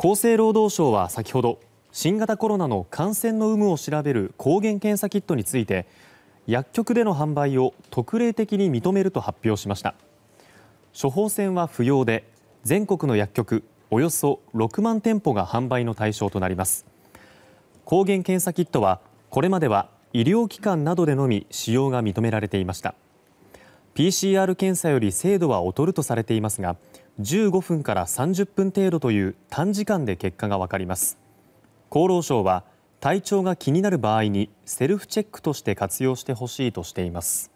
厚生労働省は先ほど新型コロナの感染の有無を調べる抗原検査キットについて薬局での販売を特例的に認めると発表しました処方箋は不要で全国の薬局およそ6万店舗が販売の対象となります抗原検査キットはこれまでは医療機関などでのみ使用が認められていました PCR 検査より精度は劣るとされていますが15分から30分程度という短時間で結果が分かります厚労省は体調が気になる場合にセルフチェックとして活用してほしいとしています。